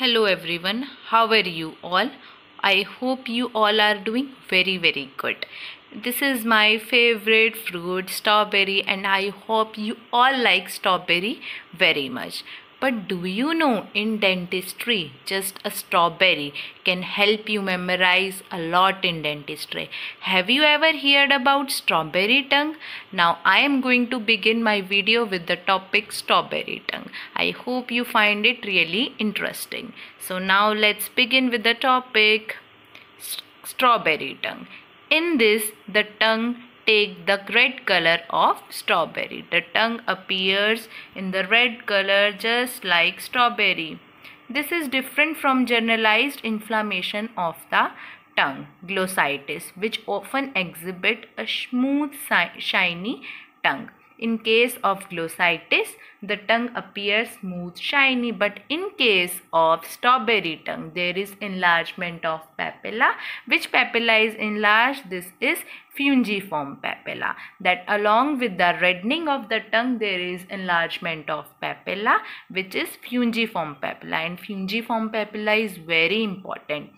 hello everyone how are you all i hope you all are doing very very good this is my favorite fruit strawberry and i hope you all like strawberry very much but do you know in dentistry, just a strawberry can help you memorize a lot in dentistry. Have you ever heard about strawberry tongue? Now I am going to begin my video with the topic strawberry tongue. I hope you find it really interesting. So now let's begin with the topic strawberry tongue. In this, the tongue take the red color of strawberry. The tongue appears in the red color just like strawberry. This is different from generalized inflammation of the tongue, glossitis, which often exhibit a smooth, shiny tongue. In case of glossitis, the tongue appears smooth, shiny, but in case of strawberry tongue, there is enlargement of papilla. Which papilla is enlarged? This is fungiform papilla. That along with the reddening of the tongue, there is enlargement of papilla, which is fungiform papilla. And fungiform papilla is very important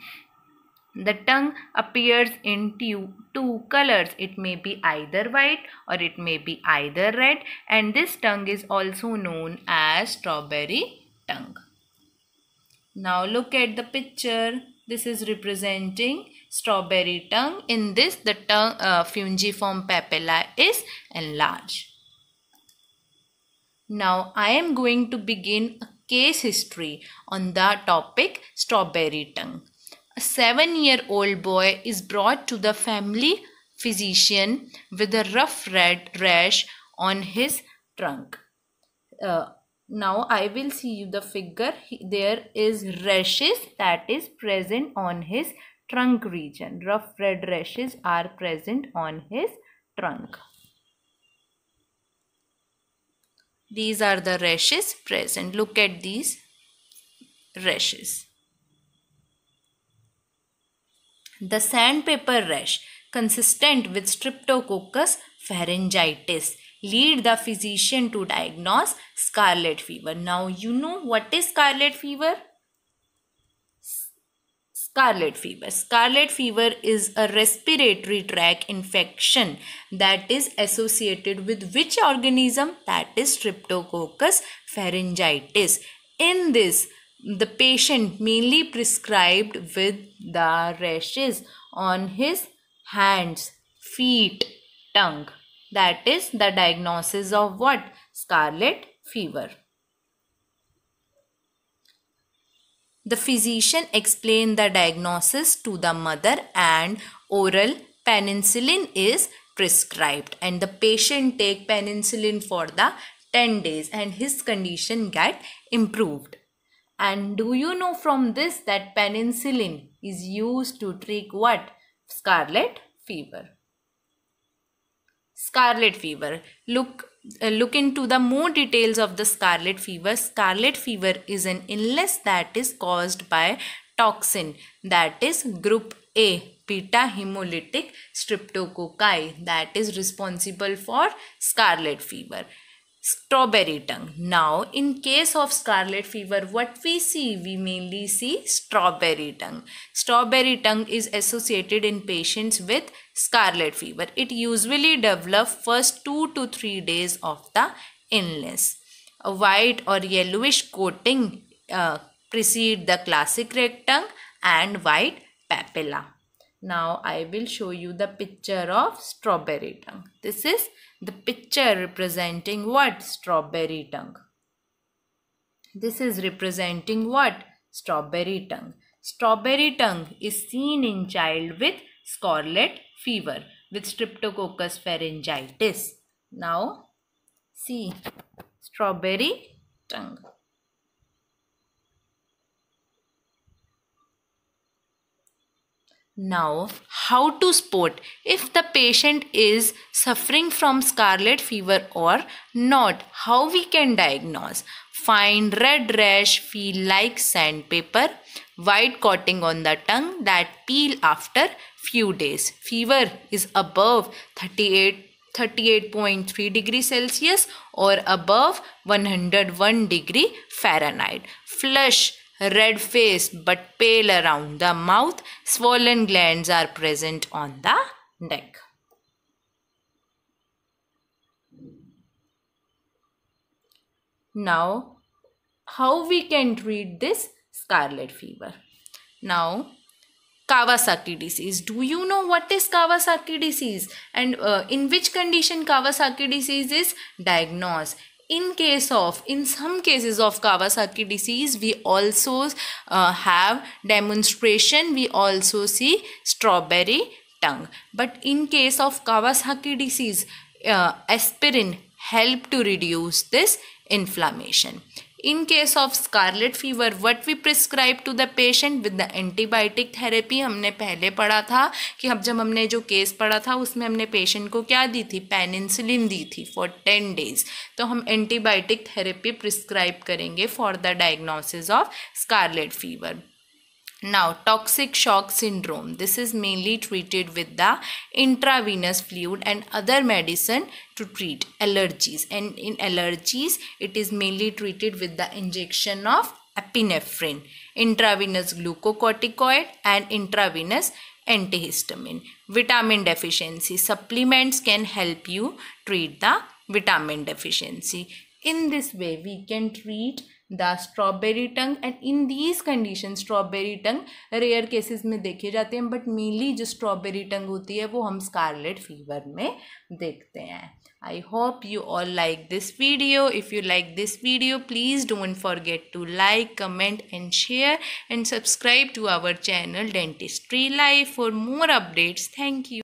the tongue appears in two colors. It may be either white or it may be either red. And this tongue is also known as strawberry tongue. Now look at the picture. This is representing strawberry tongue. In this, the tongue uh, fungiform papilla is enlarged. Now I am going to begin a case history on the topic strawberry tongue a seven year old boy is brought to the family physician with a rough red rash on his trunk. Uh, now I will see you the figure. He, there is rashes that is present on his trunk region. Rough red rashes are present on his trunk. These are the rashes present. Look at these rashes. The sandpaper rash, consistent with Streptococcus pharyngitis, lead the physician to diagnose scarlet fever. Now, you know what is scarlet fever? scarlet fever scarlet fever is a respiratory tract infection that is associated with which organism that is streptococcus pharyngitis in this the patient mainly prescribed with the rashes on his hands, feet, tongue. That is the diagnosis of what? Scarlet fever. The physician explained the diagnosis to the mother and oral penicillin is prescribed and the patient take penicillin for the 10 days and his condition get improved. And do you know from this that penicillin is used to treat what? Scarlet fever. Scarlet fever. Look, uh, look into the more details of the scarlet fever. Scarlet fever is an illness that is caused by toxin that is group A beta hemolytic streptococci that is responsible for scarlet fever strawberry tongue. Now, in case of scarlet fever, what we see? We mainly see strawberry tongue. Strawberry tongue is associated in patients with scarlet fever. It usually develops first 2 to 3 days of the illness. A white or yellowish coating uh, precede the classic red tongue and white papilla. Now I will show you the picture of strawberry tongue. This is the picture representing what? Strawberry tongue. This is representing what? Strawberry tongue. Strawberry tongue is seen in child with scarlet fever with streptococcus pharyngitis. Now see strawberry tongue. Now, how to spot if the patient is suffering from scarlet fever or not? How we can diagnose? Find red rash, feel like sandpaper, white coating on the tongue that peel after few days. Fever is above 38 38.3 degree Celsius or above 101 degree Fahrenheit. Flush red face but pale around the mouth. Swollen glands are present on the neck. Now, how we can treat this scarlet fever? Now, Kawasaki disease. Do you know what is Kawasaki disease and uh, in which condition Kawasaki disease is diagnosed? in case of in some cases of kawasaki disease we also uh, have demonstration we also see strawberry tongue but in case of kawasaki disease uh, aspirin help to reduce this inflammation In case of scarlet fever, what we prescribe to the patient with the antibiotic therapy हमने पहले पढ़ा था कि अब जब हमने जो case पढ़ा था उसमें हमने पेशेंट को क्या दी थी पेनिसिलिन दी थी फॉर टेन डेज तो हम एंटीबायोटिक थेरेपी प्रिस्क्राइब करेंगे for the diagnosis of scarlet fever Now, toxic shock syndrome. This is mainly treated with the intravenous fluid and other medicine to treat allergies. And in allergies, it is mainly treated with the injection of epinephrine, intravenous glucocorticoid, and intravenous antihistamine. Vitamin deficiency. Supplements can help you treat the vitamin deficiency. In this way, we can treat the strawberry tongue and in these condition strawberry tongue rare cases में देखे जाते हैं but mainly जो strawberry tongue होती है वो हम scarlet fever में देखते हैं I hope you all like this video if you like this video please don't forget to like comment and share and subscribe to our channel dentistry life for more updates thank you